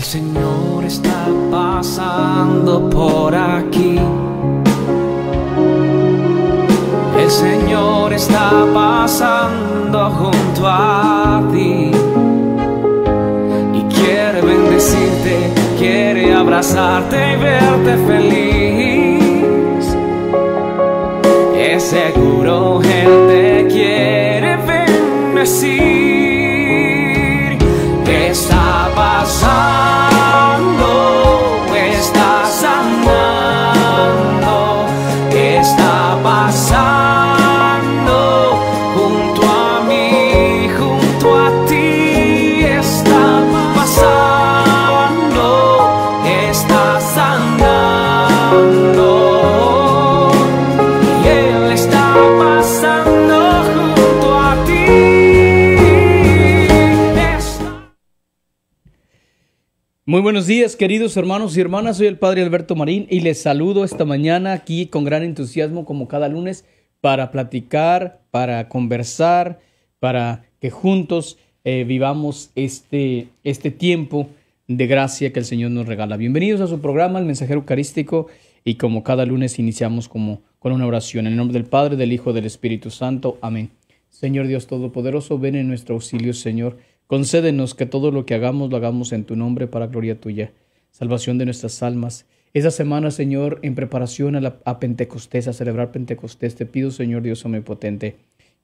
El Señor está pasando por aquí. El Señor está pasando junto a ti. Y quiere bendecirte, quiere abrazarte y verte feliz. Es seguro Él te quiere bendecir. Muy buenos días, queridos hermanos y hermanas. Soy el Padre Alberto Marín y les saludo esta mañana aquí con gran entusiasmo, como cada lunes, para platicar, para conversar, para que juntos eh, vivamos este, este tiempo de gracia que el Señor nos regala. Bienvenidos a su programa, El Mensajero Eucarístico, y como cada lunes iniciamos como, con una oración. En el nombre del Padre, del Hijo, del Espíritu Santo. Amén. Señor Dios Todopoderoso, ven en nuestro auxilio, Señor. Concédenos que todo lo que hagamos lo hagamos en tu nombre para gloria tuya, salvación de nuestras almas. Esa semana, Señor, en preparación a, la, Pentecostés, a celebrar Pentecostés, te pido, Señor Dios Omnipotente,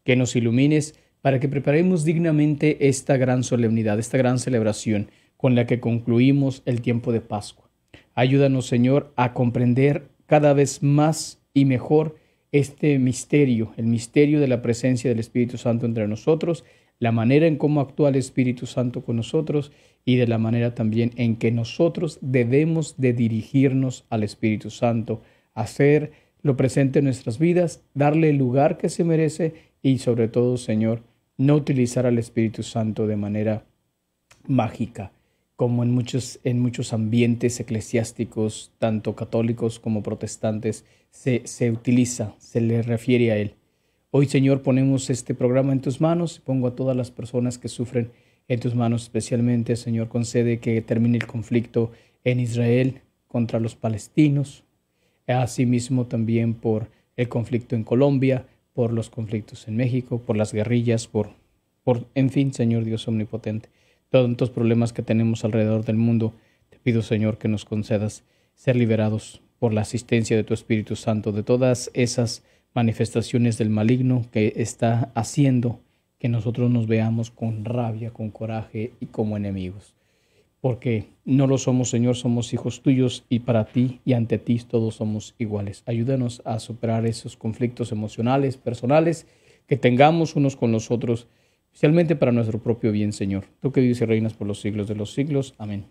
que nos ilumines para que preparemos dignamente esta gran solemnidad, esta gran celebración con la que concluimos el tiempo de Pascua. Ayúdanos, Señor, a comprender cada vez más y mejor este misterio, el misterio de la presencia del Espíritu Santo entre nosotros la manera en cómo actúa el Espíritu Santo con nosotros y de la manera también en que nosotros debemos de dirigirnos al Espíritu Santo, hacer lo presente en nuestras vidas, darle el lugar que se merece y sobre todo, Señor, no utilizar al Espíritu Santo de manera mágica, como en muchos, en muchos ambientes eclesiásticos, tanto católicos como protestantes, se, se utiliza, se le refiere a Él. Hoy, Señor, ponemos este programa en tus manos. Pongo a todas las personas que sufren en tus manos, especialmente, Señor, concede que termine el conflicto en Israel contra los palestinos. Asimismo, también por el conflicto en Colombia, por los conflictos en México, por las guerrillas, por, por en fin, Señor Dios omnipotente, Todos los problemas que tenemos alrededor del mundo. Te pido, Señor, que nos concedas ser liberados por la asistencia de tu Espíritu Santo de todas esas manifestaciones del maligno que está haciendo que nosotros nos veamos con rabia, con coraje y como enemigos. Porque no lo somos, Señor, somos hijos tuyos y para ti y ante ti todos somos iguales. Ayúdanos a superar esos conflictos emocionales, personales que tengamos unos con los otros, especialmente para nuestro propio bien, Señor. Tú que vives y reinas por los siglos de los siglos. Amén.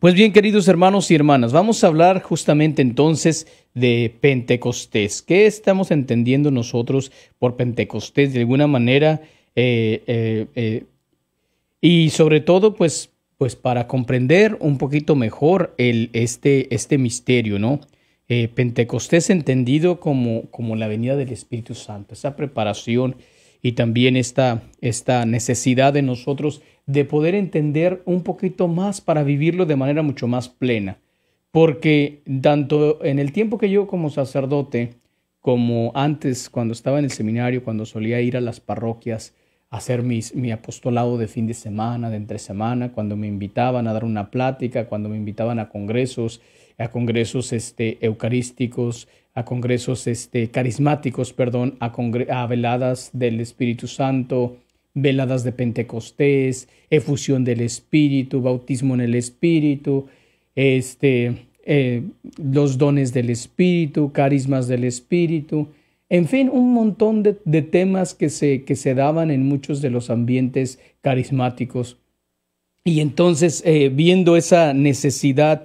Pues bien, queridos hermanos y hermanas, vamos a hablar justamente entonces de Pentecostés. ¿Qué estamos entendiendo nosotros por Pentecostés de alguna manera? Eh, eh, eh, y sobre todo, pues, pues para comprender un poquito mejor el, este, este misterio, ¿no? Pentecostés entendido como, como la venida del Espíritu Santo, esa preparación y también esta, esta necesidad de nosotros de poder entender un poquito más para vivirlo de manera mucho más plena. Porque tanto en el tiempo que yo como sacerdote, como antes cuando estaba en el seminario, cuando solía ir a las parroquias, a hacer mis, mi apostolado de fin de semana, de entre semana, cuando me invitaban a dar una plática, cuando me invitaban a congresos, a congresos este, eucarísticos, a congresos este, carismáticos, perdón, a, a veladas del Espíritu Santo, veladas de Pentecostés, efusión del Espíritu, bautismo en el Espíritu, este, eh, los dones del Espíritu, carismas del Espíritu, en fin, un montón de, temas que se, que se daban en muchos de los ambientes carismáticos. Y entonces, eh, viendo esa necesidad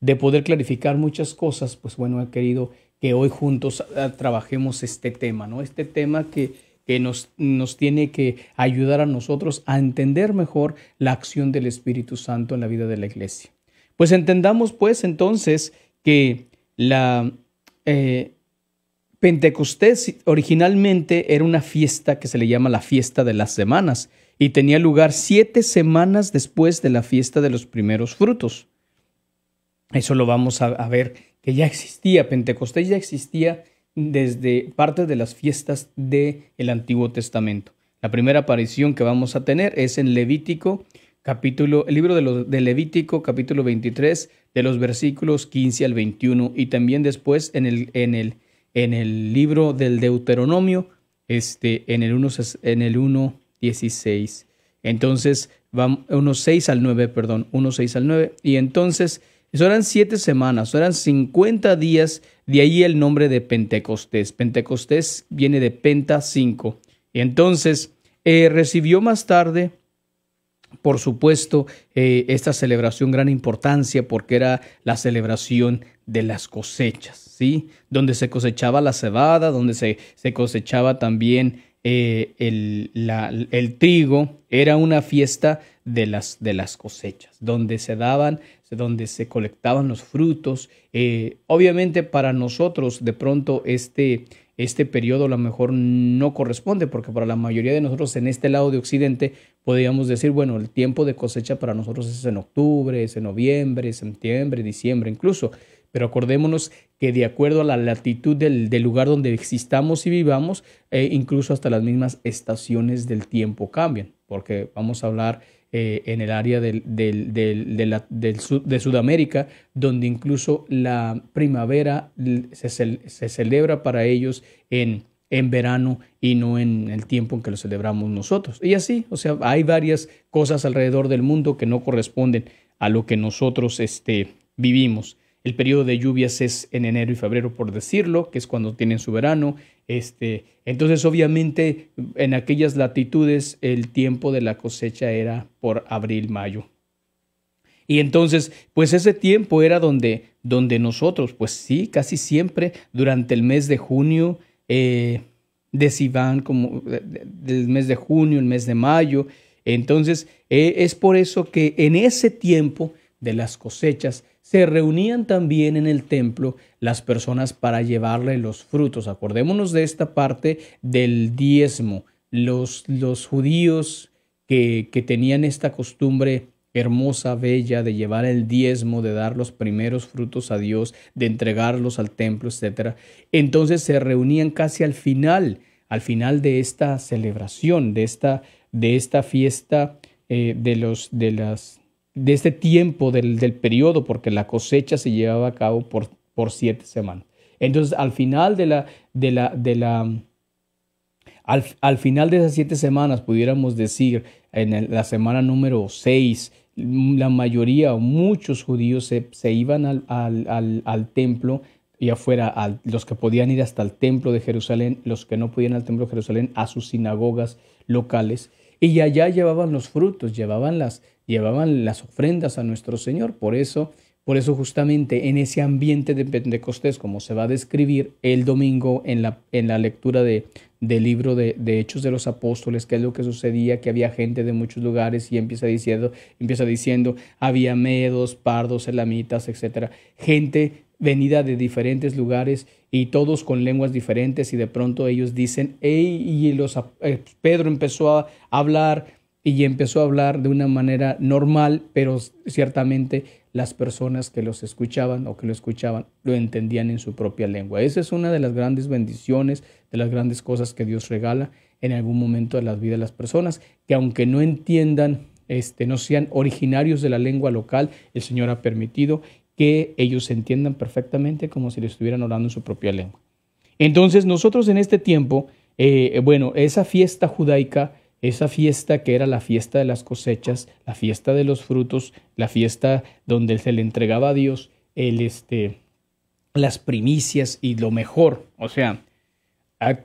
de poder clarificar muchas cosas, pues bueno, he querido que hoy juntos ah, trabajemos este tema, ¿no? Este tema que, que nos, nos tiene que ayudar a nosotros a entender mejor la acción del Espíritu Santo en la vida de la iglesia. Pues entendamos pues entonces que la eh, Pentecostés originalmente era una fiesta que se le llama la fiesta de las semanas y tenía lugar siete semanas después de la fiesta de los primeros frutos. Eso lo vamos a, a ver, que ya existía, Pentecostés ya existía desde parte de las fiestas del Antiguo Testamento. La primera aparición que vamos a tener es en Levítico, capítulo, el libro de, Levítico, capítulo 23, de los versículos 15 al 21, y también después en el, libro del Deuteronomio, este, en el 1, en 16. Entonces, 1, 6 al 9, perdón, 1, 6 al 9. Y entonces, eso eran siete semanas, eran 50 días de ahí el nombre de Pentecostés. Pentecostés viene de Penta 5. Y entonces eh, recibió más tarde, por supuesto, eh, esta celebración gran importancia porque era la celebración de las cosechas, ¿sí? Donde se cosechaba la cebada, donde se, cosechaba también eh, el, el trigo. Era una fiesta de las, de las cosechas, donde se daban, donde se colectaban los frutos. Eh, obviamente para nosotros de pronto este, este periodo a lo mejor no corresponde, porque para la mayoría de nosotros en este lado de Occidente podríamos decir, bueno, el tiempo de cosecha para nosotros es en octubre, es en noviembre, es septiembre, diciembre incluso. Pero acordémonos que de acuerdo a la latitud del, lugar donde existamos y vivamos, eh, incluso hasta las mismas estaciones del tiempo cambian, porque vamos a hablar eh, en el área del, del, del, de, del de Sudamérica, donde incluso la primavera se, se celebra para ellos en, en verano y no en el tiempo en que lo celebramos nosotros. Y así, o sea, hay varias cosas alrededor del mundo que no corresponden a lo que nosotros este, vivimos. El periodo de lluvias es en enero y febrero, por decirlo, que es cuando tienen su verano. Este, entonces, obviamente, en aquellas latitudes el tiempo de la cosecha era por abril, mayo. Y entonces, pues ese tiempo era donde, donde nosotros, pues sí, casi siempre durante el mes de junio, eh, de van como del mes de junio, el mes de mayo. Entonces, eh, es por eso que en ese tiempo de las cosechas, se reunían también en el templo las personas para llevarle los frutos. Acordémonos de esta parte del diezmo. Los, judíos que, tenían esta costumbre hermosa, bella, de llevar el diezmo, de dar los primeros frutos a Dios, de entregarlos al templo, etc. Entonces se reunían casi al final, al final de esta celebración, de esta, de esta fiesta eh, de, los, de, las, de este tiempo del, del, periodo, porque la cosecha se llevaba a cabo por, por siete semanas. Entonces, al final de la, de la, de la al, final de esas siete semanas, pudiéramos decir, en la semana número seis, la mayoría o muchos judíos se, iban al, al, templo y afuera, los que podían ir hasta el templo de Jerusalén, los que no podían al templo de Jerusalén, a sus sinagogas locales y allá llevaban los frutos, llevaban las, llevaban las ofrendas a nuestro Señor. Por eso, por eso justamente en ese ambiente de Pentecostés, como se va a describir el domingo en la, en la lectura de, del libro de, Hechos de los Apóstoles, que es lo que sucedía, que había gente de muchos lugares y empieza diciendo, empieza diciendo había medos, pardos, elamitas, etcétera, gente venida de diferentes lugares y todos con lenguas diferentes y de pronto ellos dicen, y los, eh, Pedro empezó a hablar y empezó a hablar de una manera normal, pero ciertamente las personas que los escuchaban o que lo escuchaban lo entendían en su propia lengua. Esa es una de las grandes bendiciones, de las grandes cosas que Dios regala en algún momento de la vida de las personas, que aunque no entiendan este, no sean originarios de la lengua local, el Señor ha permitido que ellos entiendan perfectamente como si le estuvieran orando en su propia lengua. Entonces nosotros en este tiempo, eh, bueno, esa fiesta judaica, esa fiesta que era la fiesta de las cosechas, la fiesta de los frutos, la fiesta donde se le entregaba a Dios el, este, las primicias y lo mejor, o sea,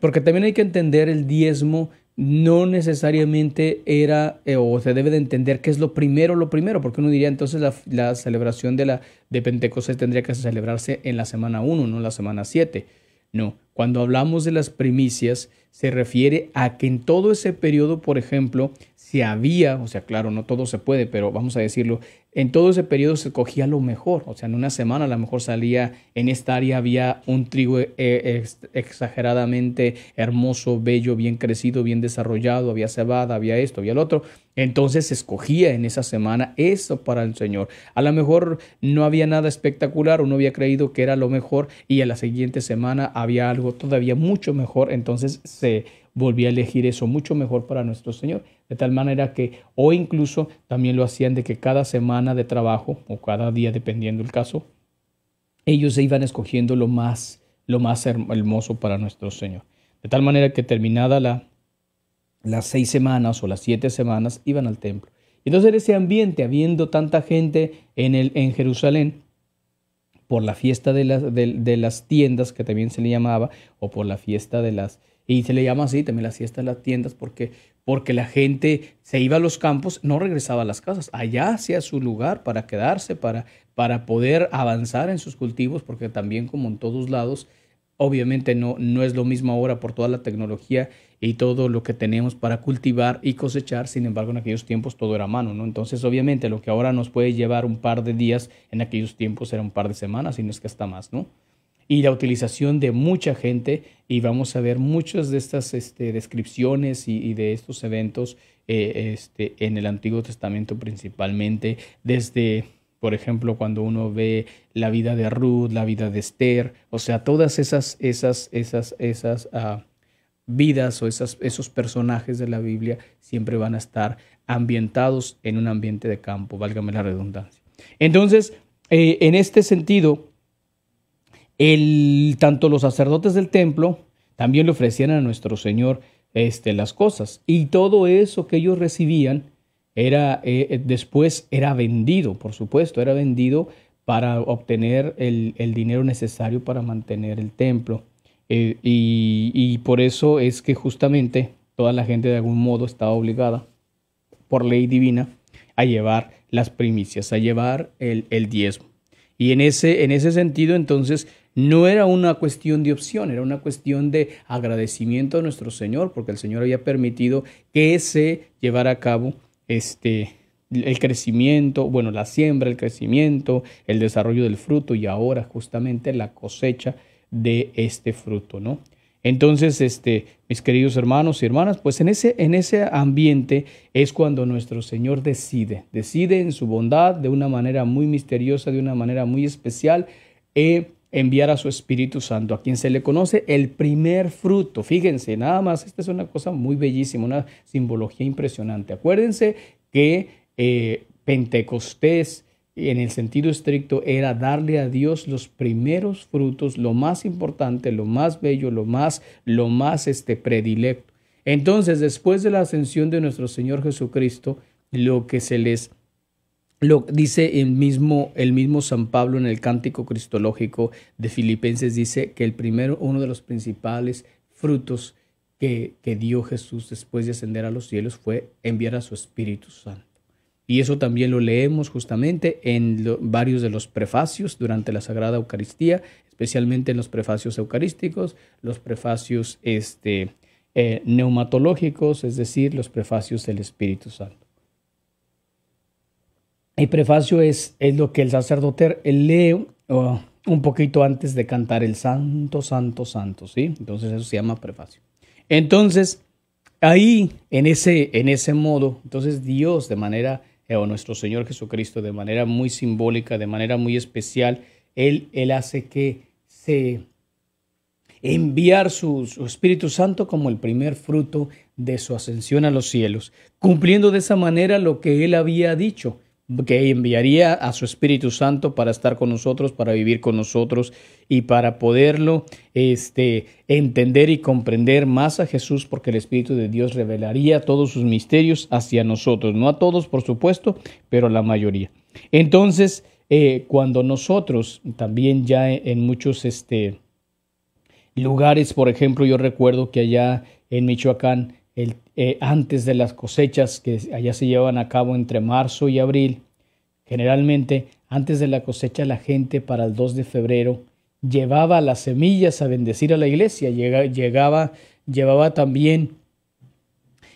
porque también hay que entender el diezmo no necesariamente era eh, o se debe de entender que es lo primero, lo primero, porque uno diría entonces la, celebración de, la, de Pentecostés tendría que celebrarse en la semana 1, no en la semana 7. No, cuando hablamos de las primicias se refiere a que en todo ese periodo, por ejemplo, se había, o sea, claro, no todo se puede, pero vamos a decirlo, en todo ese periodo se cogía lo mejor, o sea, en una semana a lo mejor salía, en esta área había un trigo eh, exageradamente hermoso, bello, bien crecido, bien desarrollado, había cebada, había esto, había lo otro, entonces se escogía en esa semana eso para el Señor. A lo mejor no había nada espectacular, uno había creído que era lo mejor y a la siguiente semana había algo todavía mucho mejor, entonces se volvía a elegir eso mucho mejor para nuestro Señor. De tal manera que, o incluso también lo hacían de que cada semana de trabajo, o cada día, dependiendo el caso, ellos iban escogiendo lo más, lo más hermoso para nuestro Señor. De tal manera que terminada la, las seis semanas o las siete semanas, iban al templo. Entonces, en ese ambiente, habiendo tanta gente en, el, en Jerusalén, por la fiesta de, las de, las tiendas, que también se le llamaba, o por la fiesta de las, y se le llama así, también la siesta en las tiendas, porque, porque la gente se iba a los campos, no regresaba a las casas, allá hacía su lugar para quedarse, para, para poder avanzar en sus cultivos, porque también como en todos lados, obviamente no, no es lo mismo ahora por toda la tecnología y todo lo que tenemos para cultivar y cosechar, sin embargo en aquellos tiempos todo era a mano, ¿no? Entonces obviamente lo que ahora nos puede llevar un par de días, en aquellos tiempos era un par de semanas y no es que hasta más, ¿no? y la utilización de mucha gente y vamos a ver muchas de estas este, descripciones y, de estos eventos eh, este, en el Antiguo Testamento principalmente, desde, por ejemplo, cuando uno ve la vida de Ruth, la vida de Esther, o sea, todas esas, esas, esas, esas ah, vidas o esas, esos personajes de la Biblia siempre van a estar ambientados en un ambiente de campo, válgame la redundancia. Entonces, eh, en este sentido, el, tanto los sacerdotes del templo también le ofrecían a nuestro Señor este, las cosas. Y todo eso que ellos recibían era, eh, eh, después era vendido, por supuesto, era vendido para obtener el, dinero necesario para mantener el templo. Eh, y, y por eso es que justamente toda la gente de algún modo estaba obligada por ley divina a llevar las primicias, a llevar el, el diezmo. Y en ese, en ese sentido, entonces, no era una cuestión de opción, era una cuestión de agradecimiento a nuestro Señor, porque el Señor había permitido que se llevara a cabo este el crecimiento, bueno, la siembra, el crecimiento, el desarrollo del fruto y ahora justamente la cosecha de este fruto, ¿no? Entonces, este, mis queridos hermanos y hermanas, pues en ese, en ese ambiente es cuando nuestro Señor decide, decide en su bondad de una manera muy misteriosa, de una manera muy especial, eh, enviar a su Espíritu Santo, a quien se le conoce el primer fruto. Fíjense, nada más, esta es una cosa muy bellísima, una simbología impresionante. Acuérdense que eh, Pentecostés, en el sentido estricto, era darle a Dios los primeros frutos, lo más importante, lo más bello, lo más, lo más este, predilecto. Entonces, después de la ascensión de nuestro Señor Jesucristo, lo que se les lo dice el mismo, el mismo San Pablo en el cántico cristológico de Filipenses, dice que el primero, uno de los principales frutos que, dio Jesús después de ascender a los cielos fue enviar a su Espíritu Santo. Y eso también lo leemos justamente en varios de los prefacios durante la Sagrada Eucaristía, especialmente en los prefacios eucarísticos, los prefacios este, eh, neumatológicos, es decir, los prefacios del Espíritu Santo. Y prefacio es, es lo que el sacerdote lee un poquito antes de cantar el santo, santo, santo, ¿sí? Entonces eso se llama prefacio. Entonces, ahí, en ese, en ese modo, entonces Dios de manera, eh, o nuestro Señor Jesucristo de manera muy simbólica, de manera muy especial, Él, él hace que se enviar su, Espíritu Santo como el primer fruto de su ascensión a los cielos, cumpliendo de esa manera lo que Él había dicho que enviaría a su Espíritu Santo para estar con nosotros, para vivir con nosotros y para poderlo este, entender y comprender más a Jesús, porque el Espíritu de Dios revelaría todos sus misterios hacia nosotros, no a todos por supuesto, pero a la mayoría. Entonces, eh, cuando nosotros también ya en muchos este, lugares, por ejemplo, yo recuerdo que allá en Michoacán, eh, antes de las cosechas que allá se llevan a cabo entre marzo y abril. Generalmente, antes de la cosecha, la gente para el 2 de febrero llevaba las semillas a bendecir a la iglesia, llegaba, llevaba también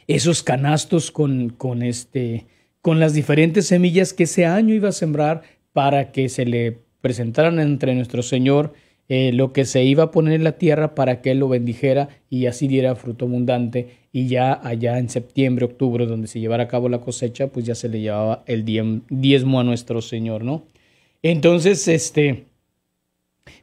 esos canastos con, con, este, con las diferentes semillas que ese año iba a sembrar para que se le presentaran entre nuestro Señor eh, lo que se iba a poner en la tierra para que él lo bendijera y así diera fruto abundante. Y ya allá en septiembre, octubre, donde se llevara a cabo la cosecha, pues ya se le llevaba el diezmo a nuestro Señor, ¿no? Entonces, este,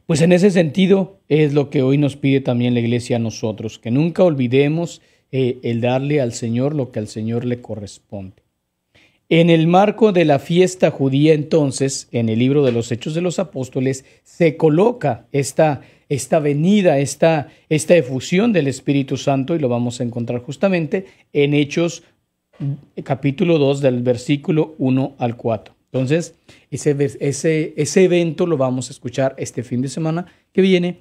pues en ese sentido es lo que hoy nos pide también la iglesia a nosotros, que nunca olvidemos eh, el darle al Señor lo que al Señor le corresponde. En el marco de la fiesta judía, entonces, en el libro de los Hechos de los Apóstoles, se coloca esta, esta venida, esta, esta efusión del Espíritu Santo, y lo vamos a encontrar justamente en Hechos mm, capítulo 2 del versículo 1 al 4. Entonces, ese, ese, ese evento lo vamos a escuchar este fin de semana que viene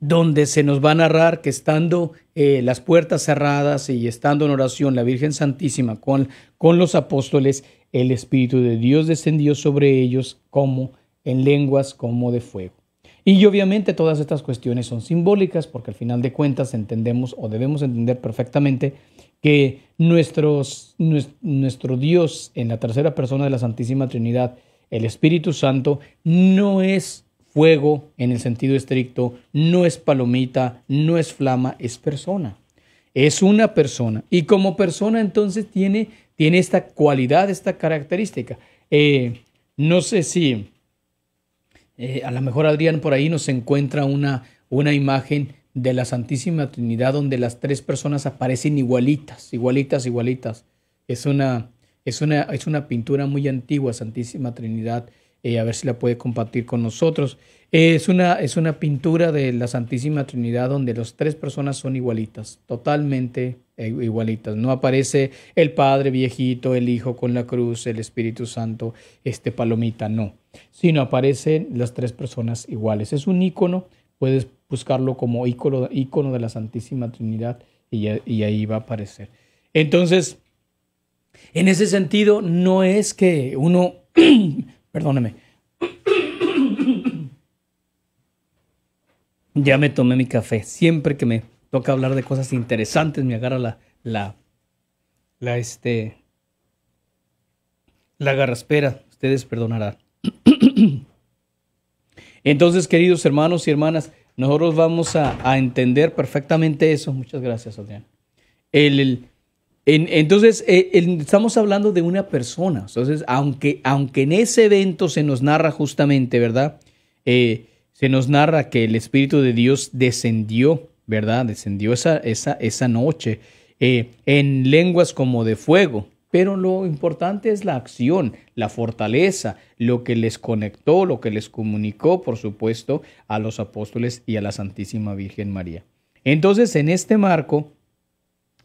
donde se nos va a narrar que estando eh, las puertas cerradas y estando en oración la Virgen Santísima con, con los apóstoles, el Espíritu de Dios descendió sobre ellos como en lenguas, como de fuego. Y obviamente todas estas cuestiones son simbólicas porque al final de cuentas entendemos o debemos entender perfectamente que nuestro Dios en la tercera persona de la Santísima Trinidad, el Espíritu Santo, no es Fuego, en el sentido estricto, no es palomita, no es flama, es persona. Es una persona. Y como persona entonces tiene, tiene esta cualidad, esta característica. Eh, no sé si eh, a lo mejor Adrián por ahí nos encuentra una, una imagen de la Santísima Trinidad donde las tres personas aparecen igualitas, igualitas, igualitas. Es una, es una, es una pintura muy antigua, Santísima Trinidad. Eh, a ver si la puede compartir con nosotros. es, una, es una pintura de la Santísima Trinidad donde las tres personas son igualitas, totalmente eh, igualitas. No aparece el Padre viejito, el Hijo con la cruz, el Espíritu Santo, este palomita, no, sino aparecen las tres personas iguales. Es un ícono, puedes buscarlo como ícono, de la Santísima Trinidad y, y ahí va a aparecer. Entonces, en ese sentido, no es que uno Perdóneme. ya me tomé mi café. Siempre que me toca hablar de cosas interesantes, me agarra la, la, la, este, la garraspera. Ustedes perdonarán. Entonces, queridos hermanos y hermanas, nosotros vamos a, entender perfectamente eso. Muchas gracias, Adrián. el, entonces, eh, estamos hablando de una persona. Entonces, aunque, aunque en ese evento se nos narra justamente, ¿verdad? Eh, se nos narra que el Espíritu de Dios descendió, ¿verdad? Descendió esa, esa, esa noche eh, en lenguas como de fuego. Pero lo importante es la acción, la fortaleza, lo que les conectó, lo que les comunicó, por supuesto, a los apóstoles y a la Santísima Virgen María. Entonces, en este marco,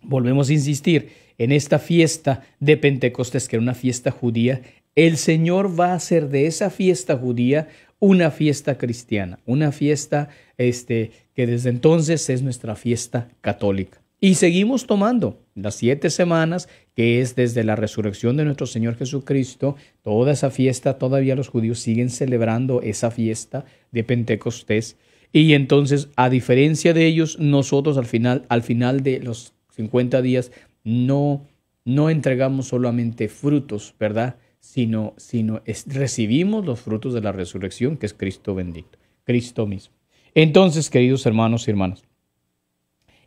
volvemos a insistir, en esta fiesta de Pentecostés, que era una fiesta judía, el Señor va a hacer de esa fiesta judía una fiesta cristiana, una fiesta este, que desde entonces es nuestra fiesta católica. Y seguimos tomando las siete semanas, que es desde la resurrección de nuestro Señor Jesucristo, toda esa fiesta, todavía los judíos siguen celebrando esa fiesta de Pentecostés. Y entonces, a diferencia de ellos, nosotros al final, al final de los 50 días, no, no entregamos solamente frutos, ¿verdad? Sino, sino recibimos los frutos de la resurrección, que es Cristo bendito, Cristo mismo. Entonces, queridos hermanos y hermanas,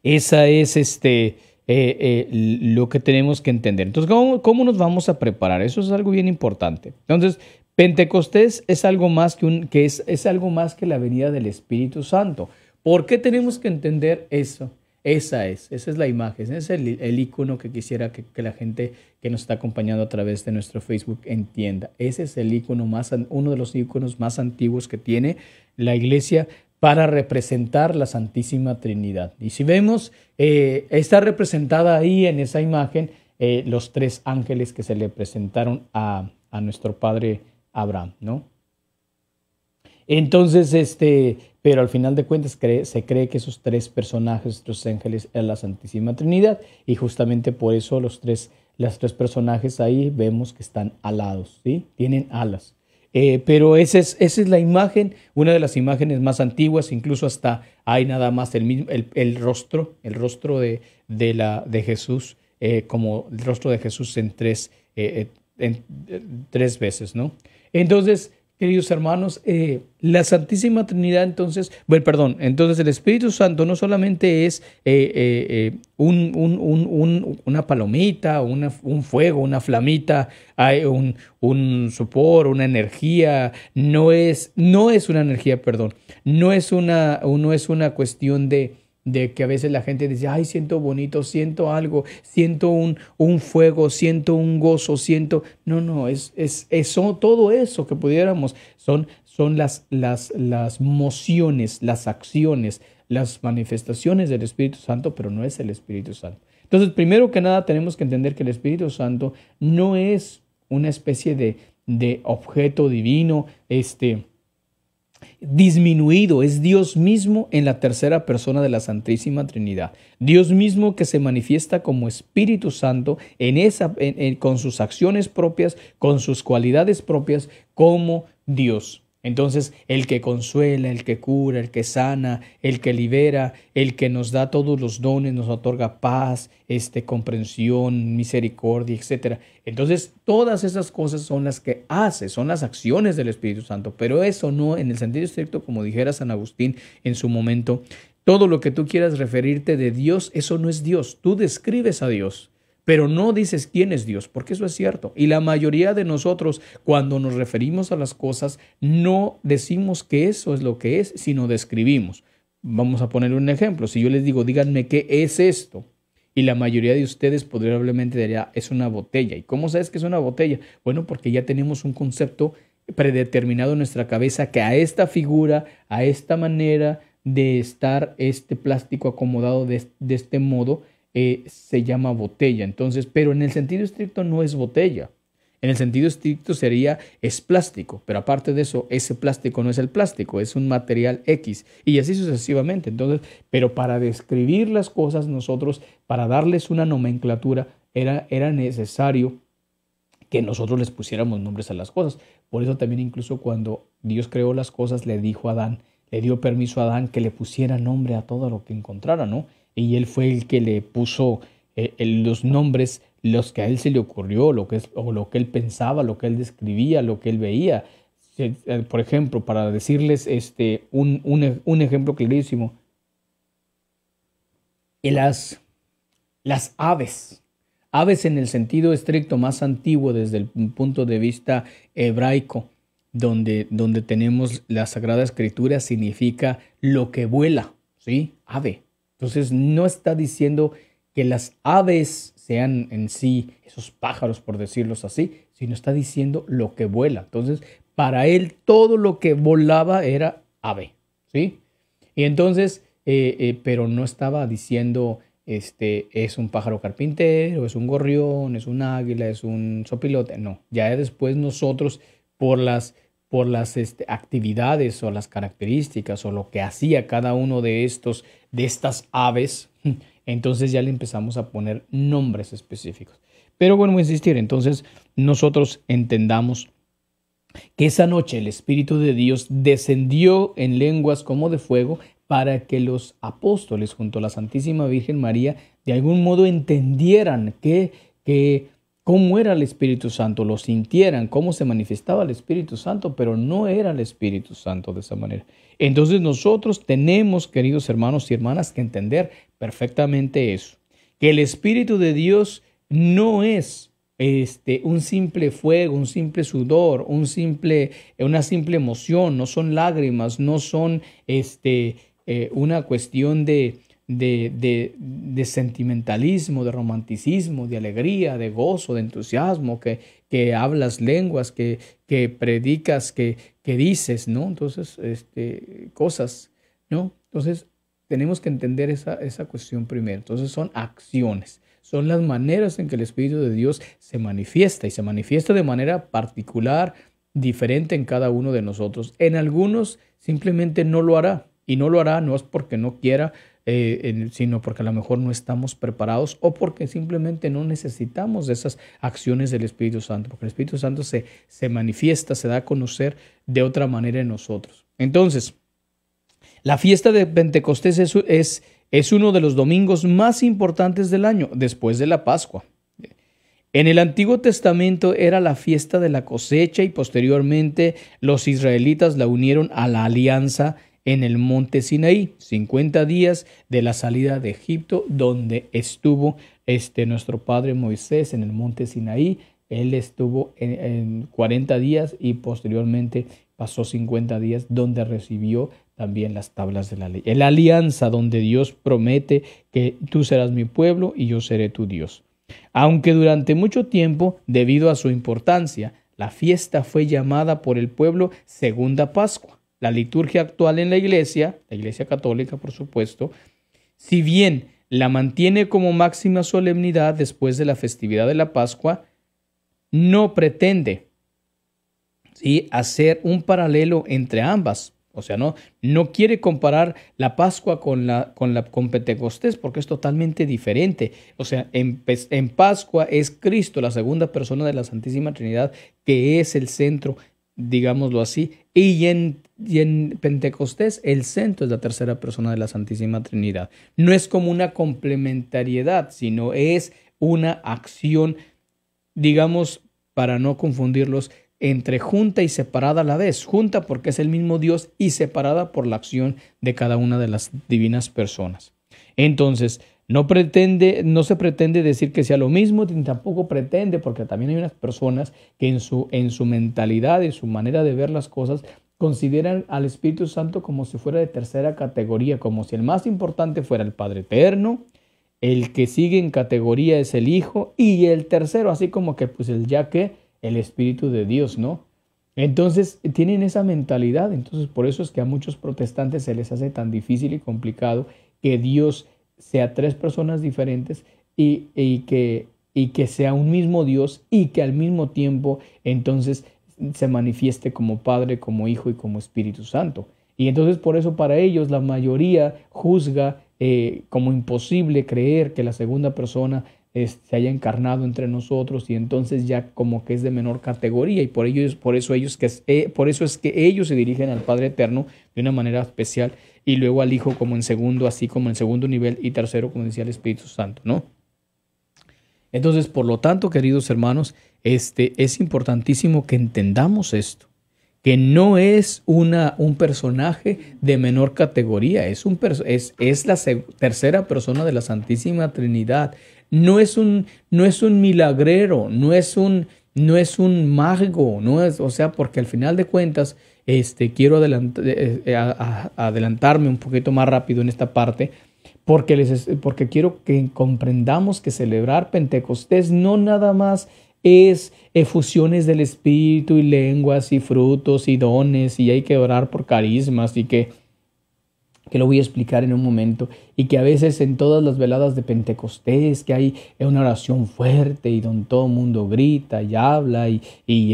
esa es este, eh, eh, lo que tenemos que entender. Entonces, ¿cómo, nos vamos a preparar? Eso es algo bien importante. Entonces, Pentecostés es algo más que, un, que es, es algo más que la venida del Espíritu Santo. ¿Por qué tenemos que entender eso? Esa es, esa es la imagen, ese es el, el icono que quisiera que, la gente que nos está acompañando a través de nuestro Facebook entienda. Ese es el icono más, uno de los iconos más antiguos que tiene la iglesia para representar la Santísima Trinidad. Y si vemos, eh, está representada ahí en esa imagen eh, los tres ángeles que se le presentaron a, a nuestro padre Abraham, ¿no? Entonces, este, pero al final de cuentas se cree que esos tres personajes, estos ángeles, es la Santísima Trinidad, y justamente por eso los tres, las tres personajes ahí vemos que están alados, ¿sí? Tienen alas. Eh, pero esa es, esa es la imagen, una de las imágenes más antiguas, incluso hasta hay nada más el, el, rostro, el rostro de, de, la, de Jesús, eh, como el rostro de Jesús en tres, eh, en, tres veces, ¿no? Entonces, queridos hermanos, eh, la Santísima Trinidad entonces, bueno, perdón, entonces el Espíritu Santo no solamente es eh, eh, un, una palomita, un fuego, una flamita, hay un, un sopor, una energía, no es, no es una energía, perdón, no es una, no es una cuestión de de que a veces la gente dice, ay, siento bonito, siento algo, siento un, un fuego, siento un gozo, siento... No, no, es, es, eso, todo eso que pudiéramos son, son las, las, las mociones, las acciones, las manifestaciones del Espíritu Santo, pero no es el Espíritu Santo. Entonces, primero que nada, tenemos que entender que el Espíritu Santo no es una especie de, de objeto divino, este, disminuido, es Dios mismo en la tercera persona de la Santísima Trinidad. Dios mismo que se manifiesta como Espíritu Santo en esa, con sus acciones propias, con sus cualidades propias, como Dios. Entonces, el que consuela, el que cura, el que sana, el que libera, el que nos da todos los dones, nos otorga paz, este, comprensión, misericordia, etc. Entonces, todas esas cosas son las que hace, son las acciones del Espíritu Santo, pero eso no en el sentido estricto, como dijera San Agustín en su momento, todo lo que tú quieras referirte de Dios, eso no es Dios, tú describes a Dios pero no dices quién es Dios, porque eso es cierto. Y la mayoría de nosotros, cuando nos referimos a las cosas, no decimos que eso es lo que es, sino describimos. Vamos a poner un ejemplo. Si yo les digo, díganme qué es esto, y la mayoría de ustedes probablemente diría, es una botella. ¿Y cómo sabes que es una botella? Bueno, porque ya tenemos un concepto predeterminado en nuestra cabeza que a esta figura, a esta manera de estar este plástico acomodado de este modo, eh, se llama botella. Entonces, pero en el sentido estricto no es botella. En el sentido estricto sería es plástico, pero aparte de eso, ese plástico no es el plástico, es un material X y así sucesivamente. Entonces, pero para describir las cosas nosotros, para darles una nomenclatura, era, era necesario que nosotros les pusiéramos nombres a las cosas. Por eso también incluso cuando Dios creó las cosas, le dijo a Adán, le dio permiso a Adán que le pusiera nombre a todo lo que encontrara, ¿no? y él fue el que le puso eh, los nombres, los que a él se le ocurrió, lo que o lo que él pensaba, lo que él describía, lo que él veía. Eh, por ejemplo, para decirles este, un, ejemplo clarísimo, las, las aves, aves en el sentido estricto más antiguo desde el punto de vista hebraico, donde, donde tenemos la Sagrada Escritura, significa lo que vuela, ¿sí? Ave, entonces no está diciendo que las aves sean en sí esos pájaros, por decirlos así, sino está diciendo lo que vuela. Entonces, para él todo lo que volaba era ave, ¿sí? Y entonces, eh, eh, pero no estaba diciendo, este, es un pájaro carpintero, es un gorrión, es un águila, es un sopilote. No, ya después nosotros, por las por las este, actividades o las características o lo que hacía cada uno de estos de estas aves, entonces ya le empezamos a poner nombres específicos. Pero bueno, a insistir, entonces nosotros entendamos que esa noche el Espíritu de Dios descendió en lenguas como de fuego para que los apóstoles junto a la Santísima Virgen María de algún modo entendieran que, que cómo era el Espíritu Santo, lo sintieran, cómo se manifestaba el Espíritu Santo, pero no era el Espíritu Santo de esa manera. Entonces nosotros tenemos, queridos hermanos y hermanas, que entender perfectamente eso, que el Espíritu de Dios no es este, un simple fuego, un simple sudor, un simple, una simple emoción, no son lágrimas, no son este, eh, una cuestión de, de, de, de, sentimentalismo, de romanticismo, de alegría, de gozo, de entusiasmo, que, que hablas lenguas, que, que predicas, que, que dices, ¿no? Entonces, este, cosas, ¿no? Entonces, tenemos que entender esa, esa cuestión primero. Entonces, son acciones son las maneras en que el Espíritu de Dios se manifiesta y se manifiesta de manera particular, diferente en cada uno de nosotros. En algunos simplemente no lo hará y no lo hará no es porque no quiera, eh, sino porque a lo mejor no estamos preparados o porque simplemente no necesitamos esas acciones del Espíritu Santo, porque el Espíritu Santo se, se manifiesta, se da a conocer de otra manera en nosotros. Entonces, la fiesta de Pentecostés es, es, es uno de los domingos más importantes del año, después de la Pascua. En el Antiguo Testamento era la fiesta de la cosecha y posteriormente los israelitas la unieron a la alianza en el monte Sinaí, 50 días de la salida de Egipto, donde estuvo este, nuestro padre Moisés en el monte Sinaí. Él estuvo en, en 40 días y posteriormente pasó 50 días donde recibió también las tablas de la ley. La alianza donde Dios promete que tú serás mi pueblo y yo seré tu Dios. Aunque durante mucho tiempo, debido a su importancia, la fiesta fue llamada por el pueblo Segunda Pascua la liturgia actual en la Iglesia, la Iglesia católica por supuesto, si bien la mantiene como máxima solemnidad después de la festividad de la Pascua, no pretende hacer un paralelo entre ambas. O sea, no, no quiere comparar la Pascua con, la, con, la, Pentecostés porque es totalmente diferente. O sea, en, pues, en Pascua es Cristo, la segunda persona de la Santísima Trinidad, que es el centro, digámoslo así, y en y en Pentecostés el centro es la tercera persona de la Santísima Trinidad. No es como una complementariedad, sino es una acción, digamos, para no confundirlos, entre junta y separada a la vez. Junta porque es el mismo Dios y separada por la acción de cada una de las divinas personas. Entonces, no, pretende, no se pretende decir que sea lo mismo, ni tampoco pretende, porque también hay unas personas que en su, en su mentalidad, en su manera de ver las cosas, consideran al Espíritu Santo como si fuera de tercera categoría, como si el más importante fuera el Padre Eterno, el que sigue en categoría es el Hijo y el tercero, así como que pues el ya que el Espíritu de Dios, ¿no? Entonces tienen esa mentalidad, entonces por eso es que a muchos protestantes se les hace tan difícil y complicado que Dios sea tres personas diferentes y, y que, y que sea un mismo Dios y que al mismo tiempo entonces se manifieste como Padre, como Hijo y como Espíritu Santo. Y entonces por eso para ellos la mayoría juzga eh, como imposible creer que la segunda persona eh, se haya encarnado entre nosotros y entonces ya como que es de menor categoría y por, ellos, por, eso ellos que, eh, por eso es que ellos se dirigen al Padre Eterno de una manera especial y luego al Hijo como en segundo, así como en segundo nivel y tercero como decía el Espíritu Santo, ¿no? Entonces, por lo tanto, queridos hermanos, este, es importantísimo que entendamos esto, que no es una, un personaje de menor categoría, es, un, es, es la tercera persona de la Santísima Trinidad. No es un, no es un milagrero, no es un, no es un mago, no es, o sea, porque al final de cuentas, este, quiero eh, eh, adelantarme un poquito más rápido en esta parte porque, les, porque quiero que comprendamos que celebrar Pentecostés no nada más es efusiones del Espíritu y lenguas y frutos y dones y hay que orar por carismas y que que lo voy a explicar en un momento, y que a veces en todas las veladas de Pentecostés, que hay una oración fuerte y donde todo el mundo grita y habla y,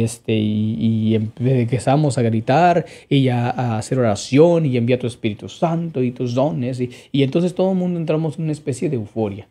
este, y, empezamos a gritar y a, a, hacer oración y envía tu Espíritu Santo y tus dones, y entonces todo el mundo entramos en una especie de euforia.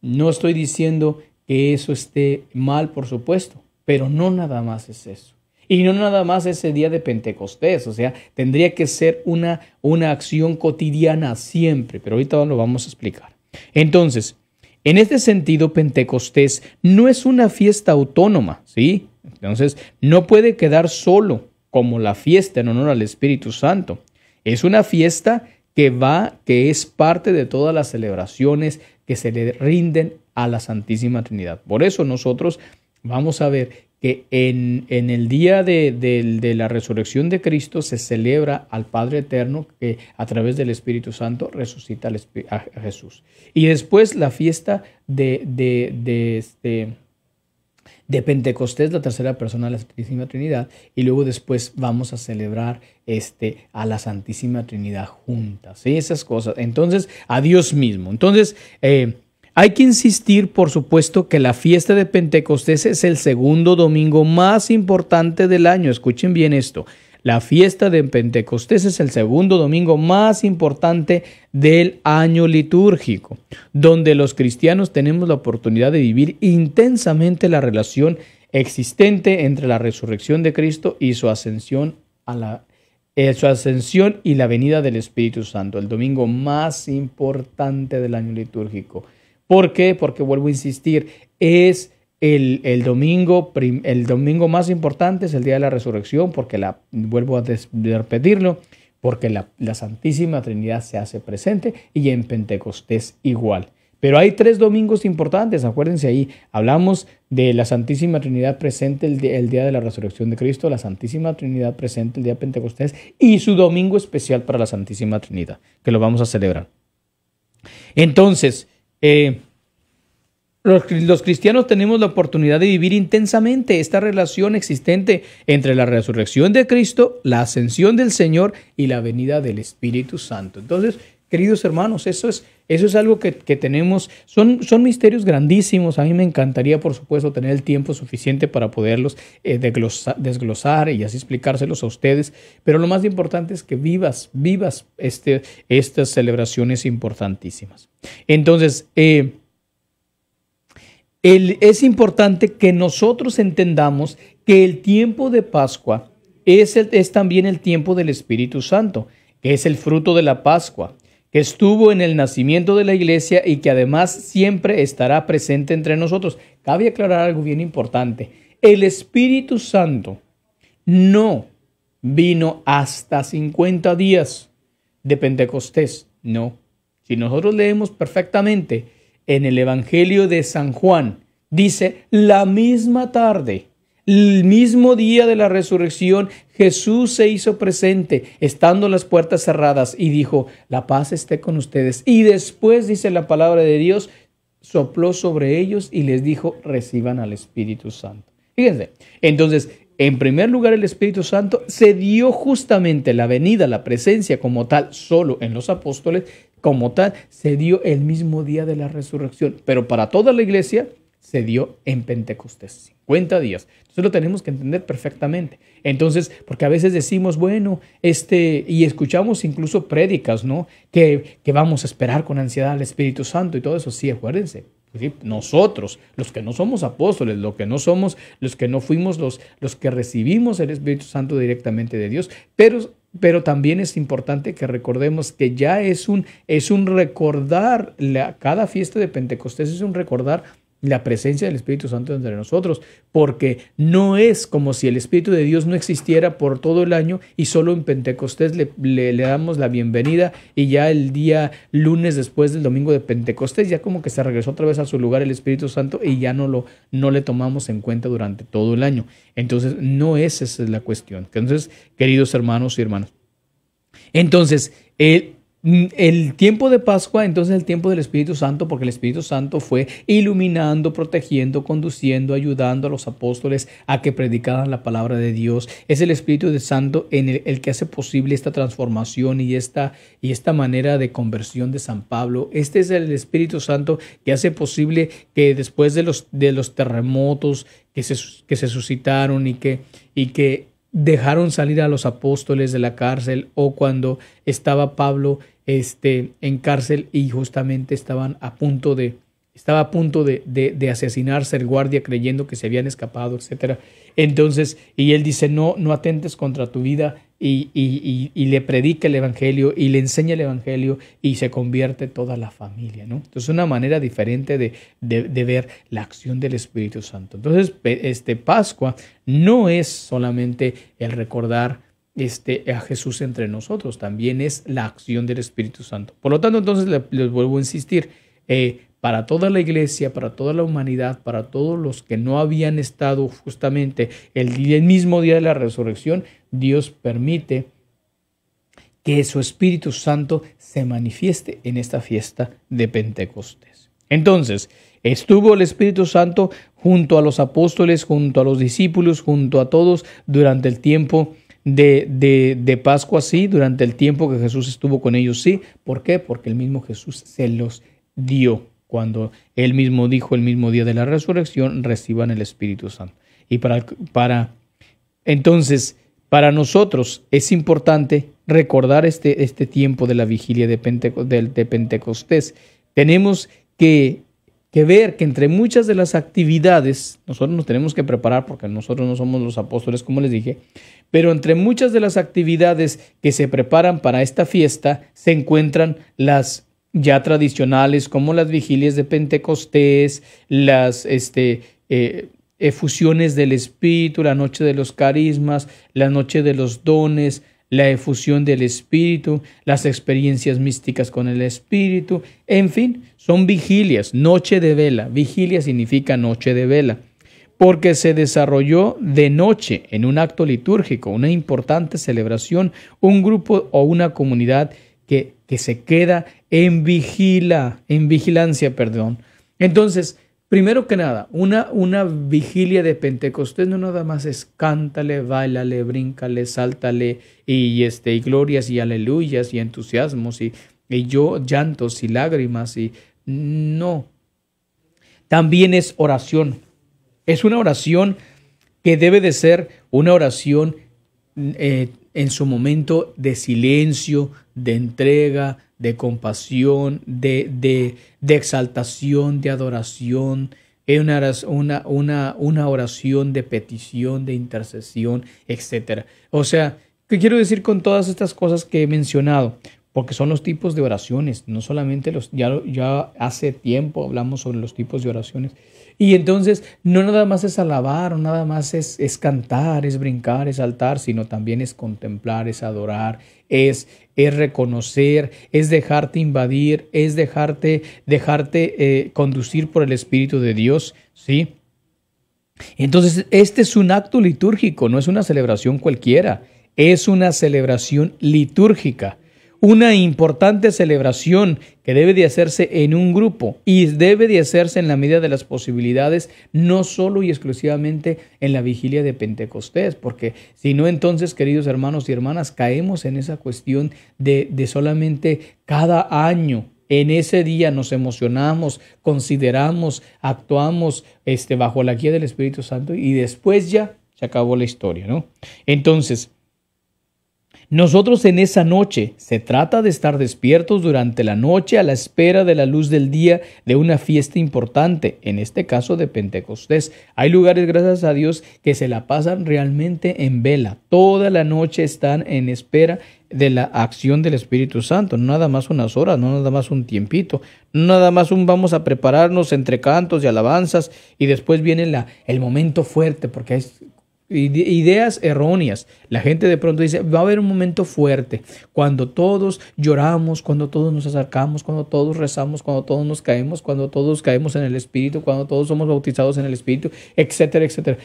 No estoy diciendo que eso esté mal, por supuesto, pero no nada más es eso. Y no nada más ese día de Pentecostés, o sea, tendría que ser una, una acción cotidiana siempre, pero ahorita lo vamos a explicar. Entonces, en este sentido, Pentecostés no es una fiesta autónoma, ¿sí? Entonces, no puede quedar solo como la fiesta en honor al Espíritu Santo. Es una fiesta que va, que es parte de todas las celebraciones que se le rinden a la Santísima Trinidad. Por eso nosotros vamos a ver que en, el día de, la resurrección de Cristo se celebra al Padre Eterno que a través del Espíritu Santo resucita a Jesús. Y después la fiesta de, de este, Pentecostés, la tercera persona de la Santísima Trinidad, y luego después vamos a celebrar este, a la Santísima Trinidad juntas, y esas cosas. Entonces, a Dios mismo. Entonces, eh, hay que insistir, por supuesto, que la fiesta de Pentecostés es el segundo domingo más importante del año. Escuchen bien esto. La fiesta de Pentecostés es el segundo domingo más importante del año litúrgico, donde los cristianos tenemos la oportunidad de vivir intensamente la relación existente entre la resurrección de Cristo y su ascensión a la eh, su ascensión y la venida del Espíritu Santo, el domingo más importante del año litúrgico. ¿Por qué? Porque vuelvo a insistir, es el, domingo, el domingo más importante, es el día de la resurrección, porque la, vuelvo a despedirlo, porque la, Santísima Trinidad se hace presente y en Pentecostés igual. Pero hay tres domingos importantes, acuérdense ahí, hablamos de la Santísima Trinidad presente el día, el día, de la resurrección de Cristo, la Santísima Trinidad presente el día de Pentecostés y su domingo especial para la Santísima Trinidad, que lo vamos a celebrar. Entonces, eh, los, cristianos tenemos la oportunidad de vivir intensamente esta relación existente entre la resurrección de Cristo, la ascensión del Señor y la venida del Espíritu Santo. Entonces, queridos hermanos. Eso es, eso es algo que, tenemos. Son, son misterios grandísimos. A mí me encantaría, por supuesto, tener el tiempo suficiente para poderlos eh, desglosar, y así explicárselos a ustedes. Pero lo más importante es que vivas, vivas este, estas celebraciones importantísimas. Entonces, eh, es importante que nosotros entendamos que el tiempo de Pascua es, es también el tiempo del Espíritu Santo, que es el fruto de la Pascua que estuvo en el nacimiento de la iglesia y que además siempre estará presente entre nosotros. Cabe aclarar algo bien importante. El Espíritu Santo no vino hasta 50 días de Pentecostés, no. Si nosotros leemos perfectamente en el Evangelio de San Juan, dice, la misma tarde el mismo día de la resurrección, Jesús se hizo presente, estando las puertas cerradas, y dijo, la paz esté con ustedes. Y después, dice la palabra de Dios, sopló sobre ellos y les dijo, reciban al Espíritu Santo. Fíjense, entonces, en primer lugar, el Espíritu Santo se dio justamente la venida, la presencia como tal, solo en los apóstoles, como tal, se dio el mismo día de la resurrección. Pero para toda la iglesia, se dio en Pentecostés, 50 días. Entonces lo tenemos que entender perfectamente. Entonces, porque a veces decimos, bueno, este, y escuchamos incluso prédicas, ¿no? Que, vamos a esperar con ansiedad al Espíritu Santo y todo eso. Sí, acuérdense, pues nosotros, los que no somos apóstoles, los que no somos, los que no fuimos los, los que recibimos el Espíritu Santo directamente de Dios, pero, pero también es importante que recordemos que ya es un, es un recordar, la, cada fiesta de Pentecostés es un recordar la presencia del Espíritu Santo entre nosotros, porque no es como si el Espíritu de Dios no existiera por todo el año y solo en Pentecostés le, le, damos la bienvenida y ya el día lunes después del domingo de Pentecostés ya como que se regresó otra vez a su lugar el Espíritu Santo y ya no, lo, no le tomamos en cuenta durante todo el año. Entonces, no es esa es la cuestión. Entonces, queridos hermanos y hermanas, entonces, el, Mm, el tiempo de Pascua, entonces el tiempo del Espíritu Santo, porque el Espíritu Santo fue iluminando, protegiendo, conduciendo, ayudando a los apóstoles a que predicaran la palabra de Dios. Es el Espíritu Santo en el, que hace posible esta transformación y esta, y esta manera de conversión de San Pablo. Este es el Espíritu Santo que hace posible que después de los, de los terremotos que se, que se suscitaron y que, y que dejaron salir a los apóstoles de la cárcel o cuando estaba Pablo este, en cárcel y justamente estaban a punto de, estaba a punto de, de, de, asesinarse el guardia creyendo que se habían escapado, etc. Entonces, y él dice, no, no atentes contra tu vida, y, le predica el Evangelio y le enseña el Evangelio y se convierte toda la familia. ¿no? Entonces, una manera diferente de, ver la acción del Espíritu Santo. Entonces, este Pascua no es solamente el recordar este, a Jesús entre nosotros, también es la acción del Espíritu Santo. Por lo tanto, entonces les, vuelvo a insistir, eh, para toda la iglesia, para toda la humanidad, para todos los que no habían estado justamente el, mismo día de la resurrección, Dios permite que su Espíritu Santo se manifieste en esta fiesta de Pentecostés. Entonces, estuvo el Espíritu Santo junto a los apóstoles, junto a los discípulos, junto a todos durante el tiempo de, de, Pascua, sí, durante el tiempo que Jesús estuvo con ellos, sí. ¿Por qué? Porque el mismo Jesús se los dio cuando él mismo dijo el mismo día de la resurrección, reciban el Espíritu Santo. Y para, para entonces, para nosotros es importante recordar este, este tiempo de la vigilia de, Pentecostés. Tenemos que, que, ver que entre muchas de las actividades, nosotros nos tenemos que preparar porque nosotros no somos los apóstoles, como les dije, pero entre muchas de las actividades que se preparan para esta fiesta se encuentran las ya tradicionales como las vigilias de Pentecostés, las este, eh, efusiones del Espíritu, la noche de los carismas, la noche de los dones, la efusión del Espíritu, las experiencias místicas con el Espíritu, en fin, son vigilias, noche de vela. Vigilia significa noche de vela, porque se desarrolló de noche en un acto litúrgico, una importante celebración, un grupo o una comunidad que, que se queda en vigila, en vigilancia, perdón. Entonces, primero que nada, una, una vigilia de Pentecostés no nada más es cántale, bailale, bríncale, sáltale y, este, y glorias y aleluyas y entusiasmos y, y yo llantos y lágrimas y no. También es oración. Es una oración que debe de ser una oración eh, en su momento de silencio, de entrega, de compasión, de, de, exaltación, de adoración. una, una, una oración de petición, de intercesión, etc. O sea, ¿qué quiero decir con todas estas cosas que he mencionado? porque son los tipos de oraciones, no solamente los, ya, ya hace tiempo hablamos sobre los tipos de oraciones. Y entonces no nada más es alabar, nada más es, es cantar, es brincar, es saltar, sino también es contemplar, es adorar, es, es reconocer, es dejarte invadir, es dejarte, dejarte eh, conducir por el Espíritu de Dios, ¿sí? Entonces, este es un acto litúrgico, no es una celebración cualquiera, es una celebración litúrgica una importante celebración que debe de hacerse en un grupo y debe de hacerse en la medida de las posibilidades, no solo y exclusivamente en la vigilia de Pentecostés, porque si no entonces, queridos hermanos y hermanas, caemos en esa cuestión de, solamente cada año en ese día nos emocionamos, consideramos, actuamos este, bajo la guía del Espíritu Santo y después ya se acabó la historia, ¿no? Entonces, nosotros en esa noche se trata de estar despiertos durante la noche a la espera de la luz del día de una fiesta importante, en este caso de Pentecostés. Hay lugares, gracias a Dios, que se la pasan realmente en vela. Toda la noche están en espera de la acción del Espíritu Santo, no nada más unas horas, no nada más un tiempito, nada más un vamos a prepararnos entre cantos y alabanzas y después viene la, el momento fuerte, porque es ideas erróneas. La gente de pronto dice, va a haber un momento fuerte, cuando todos lloramos, cuando todos nos acercamos, cuando todos rezamos, cuando todos nos caemos, cuando todos caemos en el Espíritu, cuando todos somos bautizados en el Espíritu, etcétera, etcétera.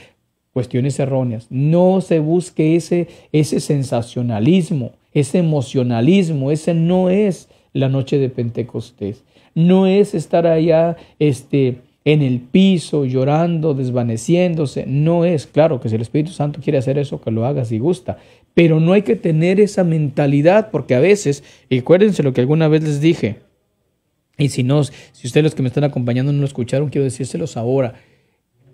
Cuestiones erróneas. No se busque ese, ese sensacionalismo, ese emocionalismo, ese no es la noche de Pentecostés. No es estar allá, este, en el piso, llorando, desvaneciéndose. No es, claro que si el Espíritu Santo quiere hacer eso, que lo haga si gusta. Pero no hay que tener esa mentalidad, porque a veces, y acuérdense lo que alguna vez les dije, y si no, si ustedes los que me están acompañando no lo escucharon, quiero decírselos ahora.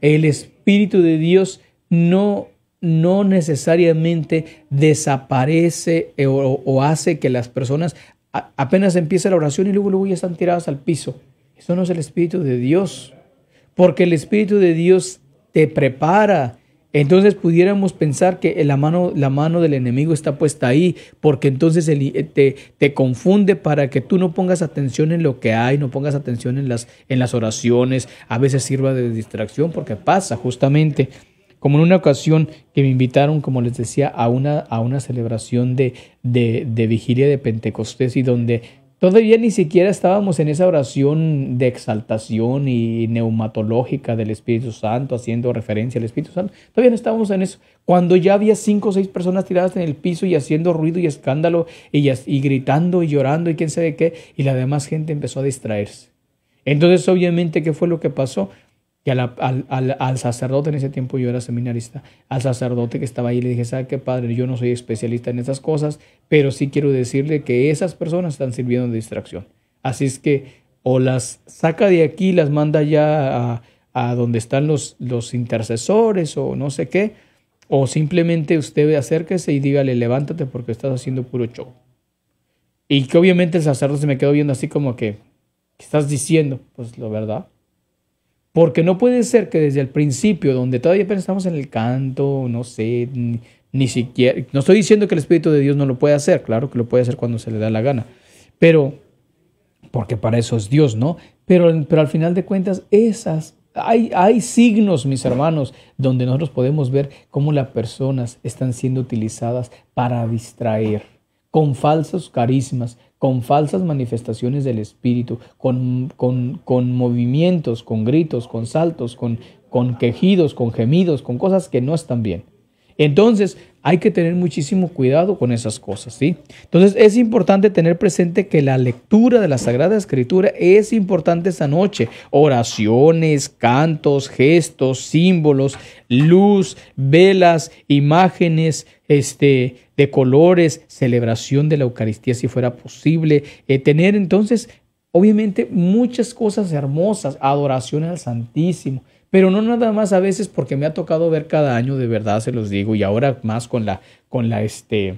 El Espíritu de Dios no, no necesariamente desaparece eh, o, hace que las personas apenas empiece la oración y luego, luego ya están tiradas al piso. Eso no es el Espíritu de Dios porque el Espíritu de Dios te prepara. Entonces pudiéramos pensar que la mano, la mano del enemigo está puesta ahí, porque entonces eh, te, confunde para que tú no pongas atención en lo que hay, no pongas atención en las, en las oraciones, a veces sirva de distracción, porque pasa justamente. Como en una ocasión que me invitaron, como les decía, a una, a una celebración de, de, de vigilia de Pentecostés y donde Todavía ni siquiera estábamos en esa oración de exaltación y neumatológica del Espíritu Santo, haciendo referencia al Espíritu Santo. Todavía no estábamos en eso. Cuando ya había cinco o seis personas tiradas en el piso y haciendo ruido y escándalo y, y gritando y llorando y quién sabe qué, y la demás gente empezó a distraerse. Entonces, obviamente, ¿qué fue lo que pasó? Y al, sacerdote, en ese tiempo yo era seminarista, al sacerdote que estaba ahí le dije, ¿sabe qué padre? Yo no soy especialista en esas cosas, pero sí quiero decirle que esas personas están sirviendo de distracción. Así es que o las saca de aquí, las manda ya a, donde están los, los intercesores o no sé qué, o simplemente usted acérquese y dígale, levántate porque estás haciendo puro show. Y que obviamente el sacerdote se me quedó viendo así como que, ¿qué estás diciendo? Pues la verdad. Porque no puede ser que desde el principio, donde todavía pensamos en el canto, no sé, ni, siquiera, no estoy diciendo que el Espíritu de Dios no lo puede hacer, claro que lo puede hacer cuando se le da la gana, pero, porque para eso es Dios, ¿no? Pero, pero al final de cuentas, esas hay, hay, signos, mis hermanos, donde nosotros podemos ver cómo las personas están siendo utilizadas para distraer, con falsos carismas, con falsas manifestaciones del espíritu, con, con, con movimientos, con gritos, con saltos, con, con quejidos, con gemidos, con cosas que no están bien. Entonces, hay que tener muchísimo cuidado con esas cosas, ¿sí? Entonces es importante tener presente que la lectura de la Sagrada Escritura es importante esa noche. Oraciones, cantos, gestos, símbolos, luz, velas, imágenes, este, de colores, celebración de la Eucaristía si fuera posible. Eh, tener entonces obviamente muchas cosas hermosas, adoración al Santísimo, pero no nada más a veces porque me ha tocado ver cada año, de verdad se los digo, y ahora más con la, con la, este,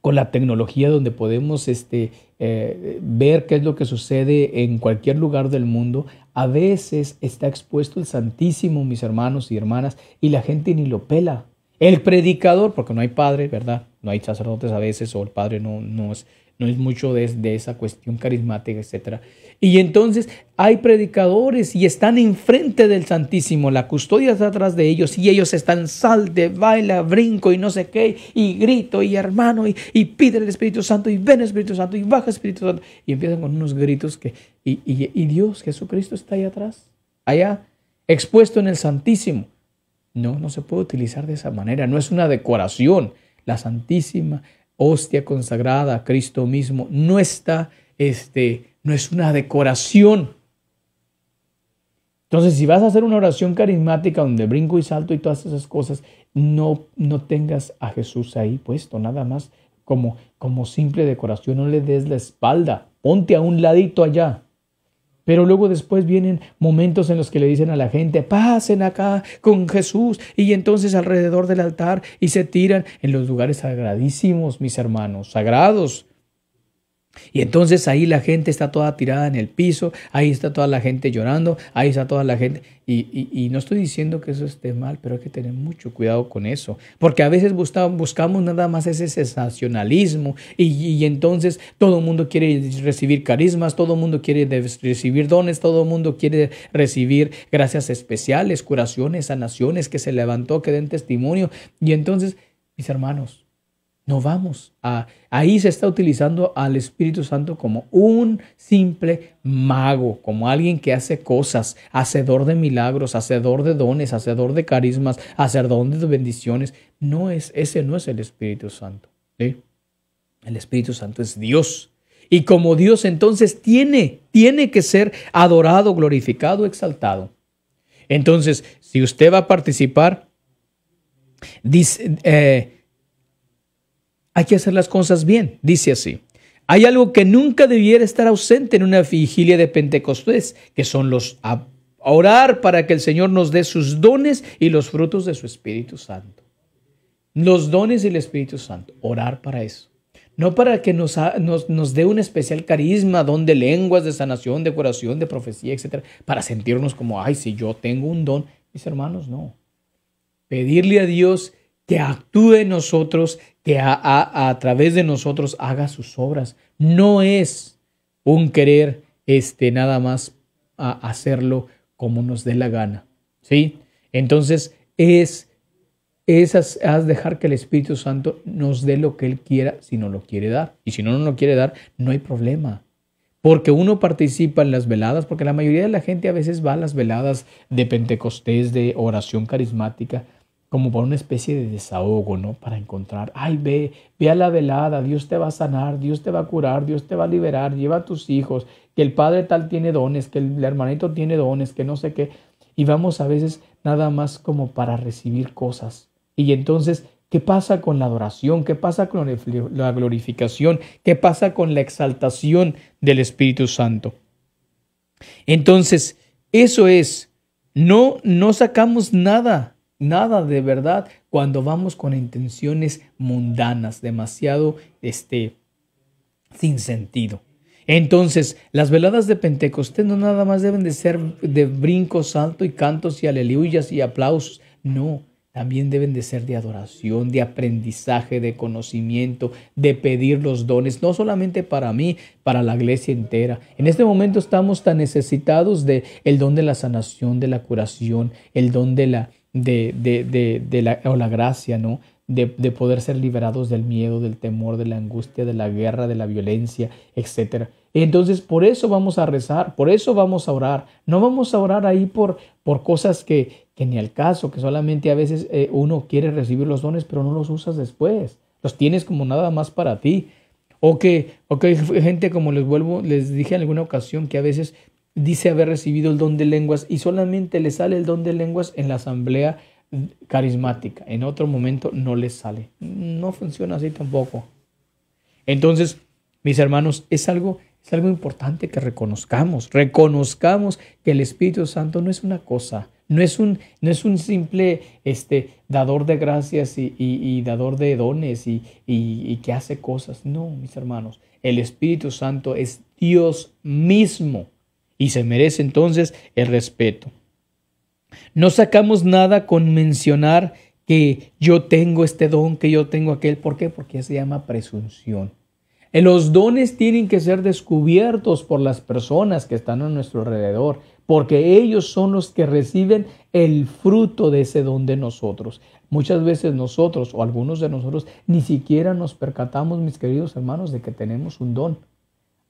con la tecnología donde podemos este, eh, ver qué es lo que sucede en cualquier lugar del mundo, a veces está expuesto el Santísimo, mis hermanos y hermanas, y la gente ni lo pela. El predicador, porque no hay padre, ¿verdad? No hay sacerdotes a veces, o el padre no, no es no es mucho de, esa cuestión carismática, etc. Y entonces hay predicadores y están enfrente del Santísimo, la custodia está atrás de ellos y ellos están salte, baila, brinco y no sé qué, y grito y hermano y, pide el Espíritu Santo y ven Espíritu Santo y baja Espíritu Santo y empiezan con unos gritos que, y, y Dios, Jesucristo está ahí atrás, allá expuesto en el Santísimo. No, no se puede utilizar de esa manera, no es una decoración. La Santísima, hostia consagrada a Cristo mismo, no está, este, no es una decoración. Entonces, si vas a hacer una oración carismática donde brinco y salto y todas esas cosas, no, no tengas a Jesús ahí puesto, nada más como, como simple decoración, no le des la espalda, ponte a un ladito allá. Pero luego después vienen momentos en los que le dicen a la gente, pasen acá con Jesús. Y entonces alrededor del altar y se tiran en los lugares sagradísimos, mis hermanos, sagrados. Y entonces ahí la gente está toda tirada en el piso, ahí está toda la gente llorando, ahí está toda la gente. Y, y, no estoy diciendo que eso esté mal, pero hay que tener mucho cuidado con eso, porque a veces buscamos nada más ese sensacionalismo y, y entonces todo el mundo quiere recibir carismas, todo el mundo quiere recibir dones, todo el mundo quiere recibir gracias especiales, curaciones, sanaciones, que se levantó, que den testimonio. Y entonces, mis hermanos, no vamos a... Ahí se está utilizando al Espíritu Santo como un simple mago, como alguien que hace cosas, hacedor de milagros, hacedor de dones, hacedor de carismas, hacedor de bendiciones. No es, ese no es el Espíritu Santo. El Espíritu Santo es Dios. Y como Dios entonces tiene, tiene que ser adorado, glorificado, exaltado. Entonces, si usted va a participar, dice... Eh, hay que hacer las cosas bien. Dice así. Hay algo que nunca debiera estar ausente en una vigilia de Pentecostés, que son los a orar para que el Señor nos dé sus dones y los frutos de su Espíritu Santo. Los dones del Espíritu Santo, orar para eso. No para que nos, nos dé un especial carisma, don de lenguas, de sanación, de curación, de profecía, etc. Para sentirnos como, ay, si yo tengo un don. Mis hermanos, no. Pedirle a Dios que actúe en nosotros, que a, través de nosotros haga sus obras. No es un querer este, nada más hacerlo como nos dé la gana. ¿sí? Entonces es, es has dejar que el Espíritu Santo nos dé lo que Él quiera si no lo quiere dar. Y si no, no lo quiere dar, no hay problema porque uno participa en las veladas, porque la mayoría de la gente a veces va a las veladas de Pentecostés, de oración carismática, como por una especie de desahogo, ¿no? Para encontrar, ay, ve, ve a la velada, Dios te va a sanar, Dios te va a curar, Dios te va a liberar, lleva a tus hijos, que el padre tal tiene dones, que el hermanito tiene dones, que no sé qué. Y vamos a veces nada más como para recibir cosas. Y entonces, ¿qué pasa con la adoración? ¿Qué pasa con la glorificación? ¿Qué pasa con la exaltación del Espíritu Santo? Entonces, eso es, no, no sacamos nada nada de verdad cuando vamos con intenciones mundanas, demasiado este, sin sentido. Entonces, las veladas de Pentecostés no nada más deben de ser de brinco, salto y cantos y aleluyas y aplausos. No, también deben de ser de adoración, de aprendizaje, de conocimiento, de pedir los dones, no solamente para mí, para la iglesia entera. En este momento estamos tan necesitados de el don de la sanación, de la curación, el don de la de, la, o la gracia, ¿no? De, poder ser liberados del miedo, del temor, de la angustia, de la guerra, de la violencia, etc. Entonces, por eso vamos a rezar, por eso vamos a orar. No vamos a orar ahí por, por cosas que, que ni al caso, que solamente a veces eh, uno quiere recibir los dones, pero no los usas después. Los tienes como nada más para ti. O que, o que gente, como les vuelvo, les dije en alguna ocasión, que a veces dice haber recibido el don de lenguas y solamente le sale el don de lenguas en la asamblea carismática. En otro momento no le sale. No funciona así tampoco. Entonces, mis hermanos, es algo, es algo importante que reconozcamos. Reconozcamos que el Espíritu Santo no es una cosa, no es un, no es un simple este, dador de gracias y, dador de dones y, y que hace cosas. No, mis hermanos, el Espíritu Santo es Dios mismo y se merece entonces el respeto. No sacamos nada con mencionar que yo tengo este don, que yo tengo aquel. ¿Por qué? Porque se llama presunción. Eh, los dones tienen que ser descubiertos por las personas que están a nuestro alrededor, porque ellos son los que reciben el fruto de ese don de nosotros. Muchas veces nosotros o algunos de nosotros ni siquiera nos percatamos, mis queridos hermanos, de que tenemos un don,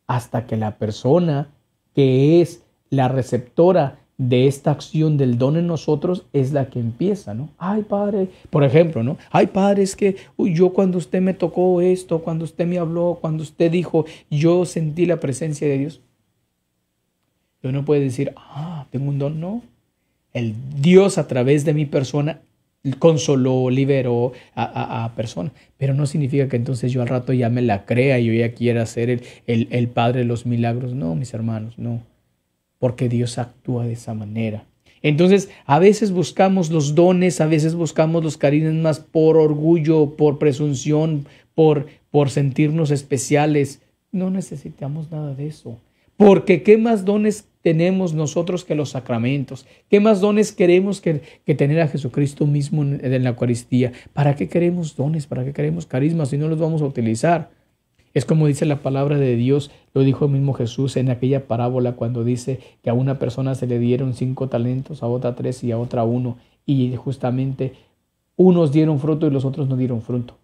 hasta que la persona que es la receptora de esta acción del don en nosotros es la que empieza, ¿no? Ay, padre, por ejemplo, ¿no? Ay, padre, es que yo cuando usted me tocó esto, cuando usted me habló, cuando usted dijo, yo sentí la presencia de Dios. Yo no puedo decir, ah, tengo un don, no. El Dios a través de mi persona consoló, liberó a, personas. Pero no significa que entonces yo al rato ya me la crea y yo ya quiera ser el, Padre de los milagros. No, mis hermanos, no. Porque Dios actúa de esa manera. Entonces, a veces buscamos los dones, a veces buscamos los más por orgullo, por presunción, por, por sentirnos especiales. No necesitamos nada de eso. Porque ¿qué más dones tenemos nosotros que los sacramentos? ¿Qué más dones queremos que, tener a Jesucristo mismo en, la Eucaristía? ¿Para qué queremos dones? ¿Para qué queremos carismas si no los vamos a utilizar? Es como dice la palabra de Dios, lo dijo el mismo Jesús en aquella parábola cuando dice que a una persona se le dieron cinco talentos, a otra tres y a otra uno, y justamente unos dieron fruto y los otros no dieron fruto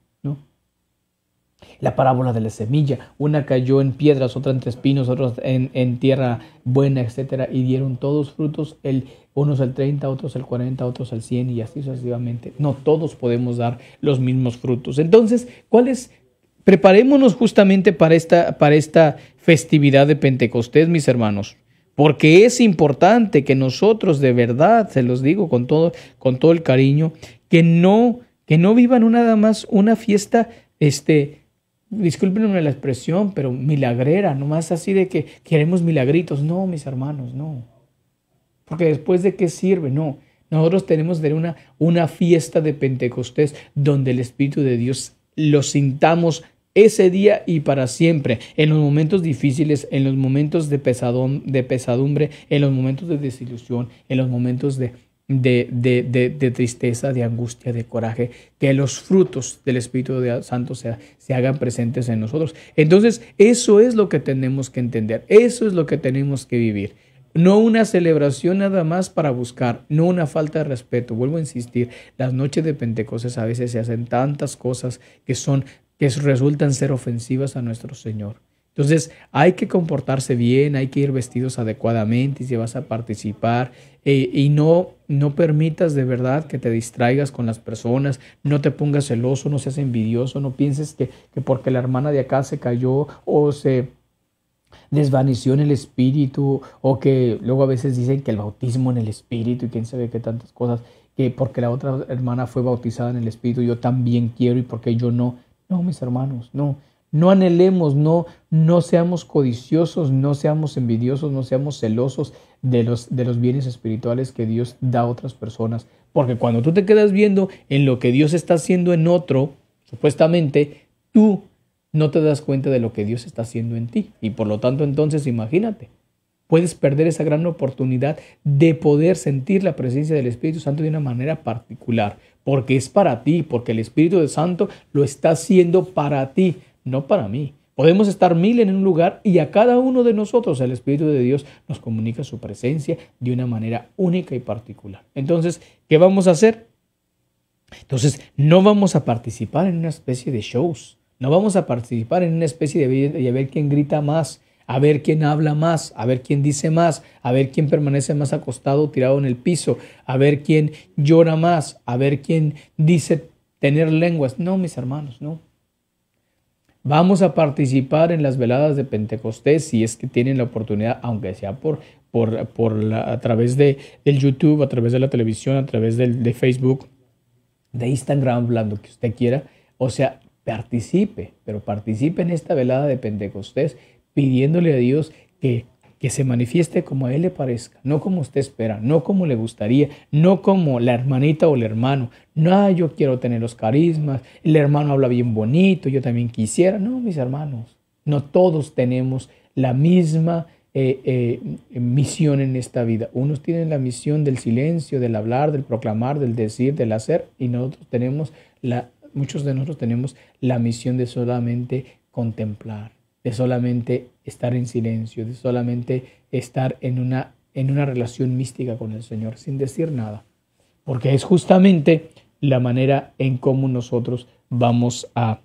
la parábola de la semilla. Una cayó en piedras, otra entre espinos, otra en, tierra buena, etcétera, y dieron todos frutos, el, unos el 30, otros el 40, otros al 100 y así sucesivamente. No todos podemos dar los mismos frutos. Entonces, ¿cuál es Preparémonos justamente para esta, para esta festividad de Pentecostés, mis hermanos, porque es importante que nosotros, de verdad, se los digo con todo, con todo el cariño, que no, que no vivan nada más una fiesta este, discúlpenme la expresión, pero milagrera, nomás así de que queremos milagritos. No, mis hermanos, no. Porque después de qué sirve, no. Nosotros tenemos de una, una fiesta de Pentecostés donde el Espíritu de Dios lo sintamos ese día y para siempre, en los momentos difíciles, en los momentos de, pesadón, de pesadumbre, en los momentos de desilusión, en los momentos de, de, tristeza, de angustia, de coraje, que los frutos del Espíritu Santo se, se hagan presentes en nosotros. Entonces, eso es lo que tenemos que entender, eso es lo que tenemos que vivir. No una celebración nada más para buscar, no una falta de respeto. Vuelvo a insistir, las noches de Pentecostes a veces se hacen tantas cosas que son que resultan ser ofensivas a nuestro Señor. Entonces hay que comportarse bien, hay que ir vestidos adecuadamente si vas a participar eh, y no, no permitas de verdad que te distraigas con las personas, no te pongas celoso, no seas envidioso, no pienses que, que porque la hermana de acá se cayó o se desvaneció en el espíritu o que luego a veces dicen que el bautismo en el espíritu y quién sabe qué tantas cosas, que porque la otra hermana fue bautizada en el espíritu yo también quiero y porque yo no. No, mis hermanos, no. No anhelemos, no, no seamos codiciosos, no seamos envidiosos, no seamos celosos de los, de los bienes espirituales que Dios da a otras personas. Porque cuando tú te quedas viendo en lo que Dios está haciendo en otro, supuestamente, tú no te das cuenta de lo que Dios está haciendo en ti. Y por lo tanto, entonces, imagínate, puedes perder esa gran oportunidad de poder sentir la presencia del Espíritu Santo de una manera particular, porque es para ti, porque el Espíritu Santo lo está haciendo para ti no para mí. Podemos estar mil en un lugar y a cada uno de nosotros el Espíritu de Dios nos comunica su presencia de una manera única y particular. Entonces, ¿qué vamos a hacer? Entonces, no vamos a participar en una especie de shows, no vamos a participar en una especie de, y a ver quién grita más, a ver quién habla más, a ver quién dice más, a ver quién permanece más acostado tirado en el piso, a ver quién llora más, a ver quién dice tener lenguas. No, mis hermanos, no. Vamos a participar en las veladas de Pentecostés si es que tienen la oportunidad, aunque sea por, por, por a través de, del YouTube, a través de la televisión, a través de Facebook, de Instagram, hablando que usted quiera. O sea, participe, pero participe en esta velada de Pentecostés pidiéndole a Dios que que se manifieste como a Él le parezca, no como usted espera, no como le gustaría, no como la hermanita o el hermano. No, yo quiero tener los carismas, el hermano habla bien bonito, yo también quisiera. No, mis hermanos, no todos tenemos la misma eh, eh, misión en esta vida. Unos tienen la misión del silencio, del hablar, del proclamar, del decir, del hacer, y nosotros tenemos la, muchos de nosotros tenemos la misión de solamente contemplar, de solamente estar en silencio, de solamente estar en una, en una relación mística con el Señor, sin decir nada. Porque es justamente la manera en cómo nosotros vamos a,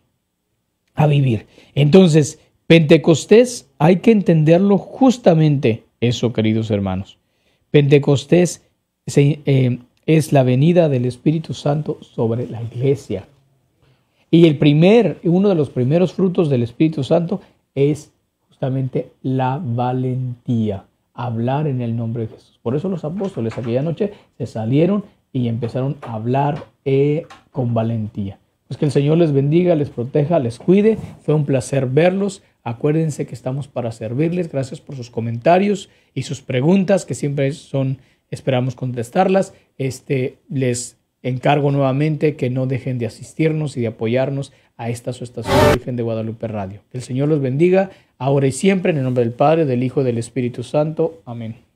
vivir. Entonces, Pentecostés hay que entenderlo justamente eso, queridos hermanos. Pentecostés eh, es la venida del Espíritu Santo sobre la iglesia. Y el primer, uno de los primeros frutos del Espíritu Santo es la valentía, hablar en el nombre de Jesús. Por eso los apóstoles aquella noche se salieron y empezaron a hablar eh, con valentía. Pues que el Señor les bendiga, les proteja, les cuide. Fue un placer verlos. Acuérdense que estamos para servirles. Gracias por sus comentarios y sus preguntas, que siempre son, esperamos contestarlas. Este, les encargo nuevamente que no dejen de asistirnos y de apoyarnos a esta su estación de Guadalupe Radio. Que el Señor los bendiga ahora y siempre, en el nombre del Padre, del Hijo y del Espíritu Santo. Amén.